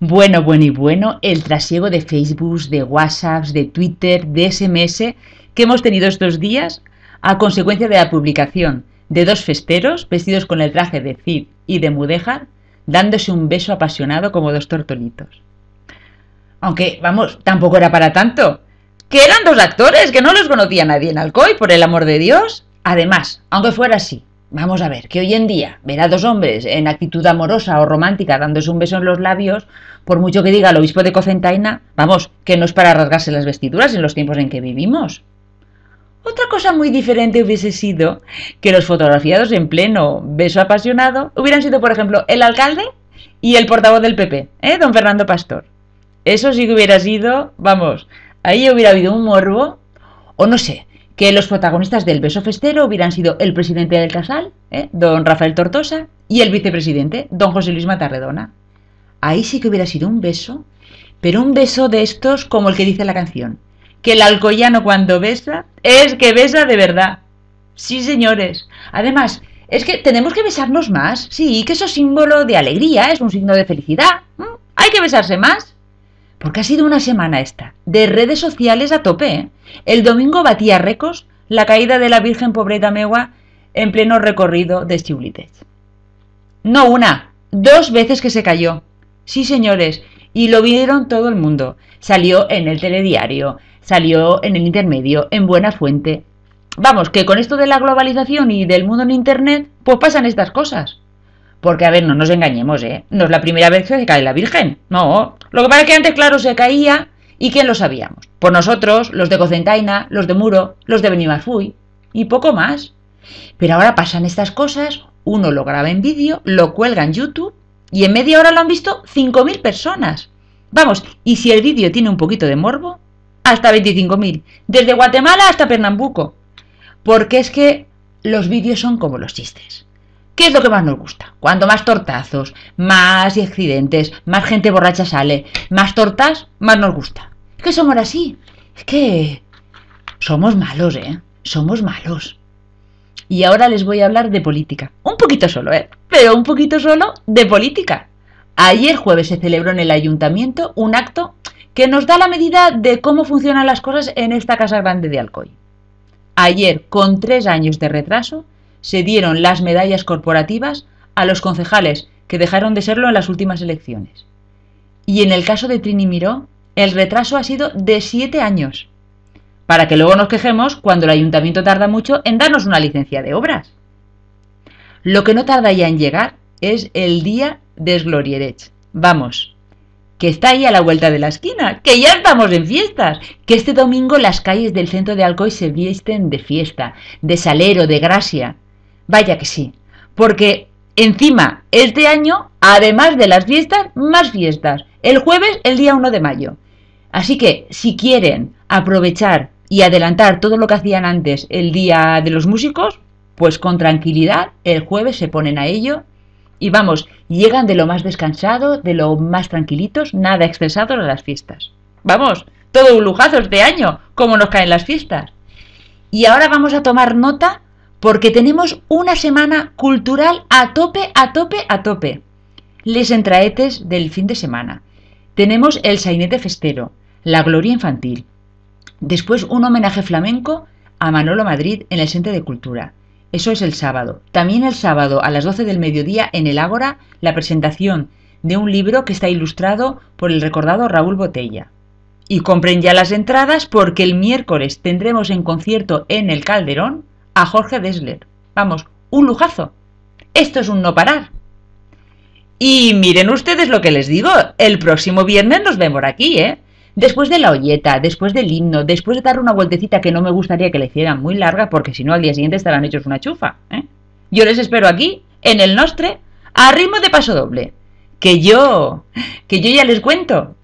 Bueno, bueno y bueno, el trasiego de Facebook, de WhatsApp, de Twitter, de SMS que hemos tenido estos días a consecuencia de la publicación de dos festeros vestidos con el traje de Cid y de Mudéjar, dándose un beso apasionado como dos tortolitos. Aunque, vamos, tampoco era para tanto. Que eran dos actores que no los conocía nadie en Alcoy, por el amor de Dios. Además, aunque fuera así, Vamos a ver, que hoy en día ver a dos hombres en actitud amorosa o romántica dándose un beso en los labios, por mucho que diga el obispo de Cocentaina, vamos, que no es para rasgarse las vestiduras en los tiempos en que vivimos. Otra cosa muy diferente hubiese sido que los fotografiados en pleno beso apasionado hubieran sido, por ejemplo, el alcalde y el portavoz del PP, ¿eh? don Fernando Pastor. Eso sí que hubiera sido, vamos, ahí hubiera habido un morbo, o no sé, que los protagonistas del beso festero hubieran sido el presidente del Casal, ¿eh? don Rafael Tortosa, y el vicepresidente, don José Luis Matarredona. Ahí sí que hubiera sido un beso, pero un beso de estos como el que dice la canción, que el alcoyano cuando besa es que besa de verdad. Sí, señores. Además, es que tenemos que besarnos más. Sí, que eso es símbolo de alegría, es un signo de felicidad. ¿Mm? Hay que besarse más. Porque ha sido una semana esta, de redes sociales a tope. ¿eh? El domingo batía récords la caída de la Virgen Pobreta Megua en pleno recorrido de Chiulitech. No una, dos veces que se cayó. Sí, señores, y lo vieron todo el mundo. Salió en el telediario, salió en el intermedio, en Buena Fuente. Vamos, que con esto de la globalización y del mundo en Internet, pues pasan estas cosas. Porque, a ver, no nos engañemos, ¿eh? No es la primera vez que se cae la Virgen. No. Lo que pasa es que antes, claro, se caía. ¿Y quién lo sabíamos? Pues nosotros, los de Cocentaina, los de Muro, los de Benimarfui Y poco más. Pero ahora pasan estas cosas, uno lo graba en vídeo, lo cuelga en YouTube y en media hora lo han visto 5.000 personas. Vamos, y si el vídeo tiene un poquito de morbo, hasta 25.000. Desde Guatemala hasta Pernambuco. Porque es que los vídeos son como los chistes. ¿Qué es lo que más nos gusta? Cuando más tortazos, más accidentes, más gente borracha sale, más tortas, más nos gusta. Es que somos así. Es que somos malos, ¿eh? Somos malos. Y ahora les voy a hablar de política. Un poquito solo, ¿eh? Pero un poquito solo de política. Ayer jueves se celebró en el ayuntamiento un acto que nos da la medida de cómo funcionan las cosas en esta Casa Grande de Alcoy. Ayer, con tres años de retraso, se dieron las medallas corporativas a los concejales que dejaron de serlo en las últimas elecciones. Y en el caso de Trini Miró, el retraso ha sido de siete años, para que luego nos quejemos cuando el ayuntamiento tarda mucho en darnos una licencia de obras. Lo que no tarda ya en llegar es el día de Sglorierech. Vamos, que está ahí a la vuelta de la esquina, que ya estamos en fiestas, que este domingo las calles del centro de Alcoy se visten de fiesta, de salero, de gracia, Vaya que sí. Porque encima, este año, además de las fiestas, más fiestas. El jueves, el día 1 de mayo. Así que, si quieren aprovechar y adelantar todo lo que hacían antes el día de los músicos, pues con tranquilidad, el jueves se ponen a ello y vamos, llegan de lo más descansado, de lo más tranquilitos, nada expresados a las fiestas. Vamos, todo un lujazo este año, como nos caen las fiestas. Y ahora vamos a tomar nota porque tenemos una semana cultural a tope, a tope, a tope. Les entraetes del fin de semana. Tenemos el sainete festero, la gloria infantil. Después un homenaje flamenco a Manolo Madrid en el Centro de Cultura. Eso es el sábado. También el sábado a las 12 del mediodía en el Ágora la presentación de un libro que está ilustrado por el recordado Raúl Botella. Y compren ya las entradas porque el miércoles tendremos en concierto en el Calderón a Jorge Dessler. Vamos, un lujazo. Esto es un no parar. Y miren ustedes lo que les digo, el próximo viernes nos vemos aquí, ¿eh? Después de la olleta, después del himno, después de dar una vueltecita que no me gustaría que le hicieran muy larga, porque si no al día siguiente estarán hechos una chufa, ¿eh? Yo les espero aquí, en el Nostre, a ritmo de paso doble. Que yo, que yo ya les cuento,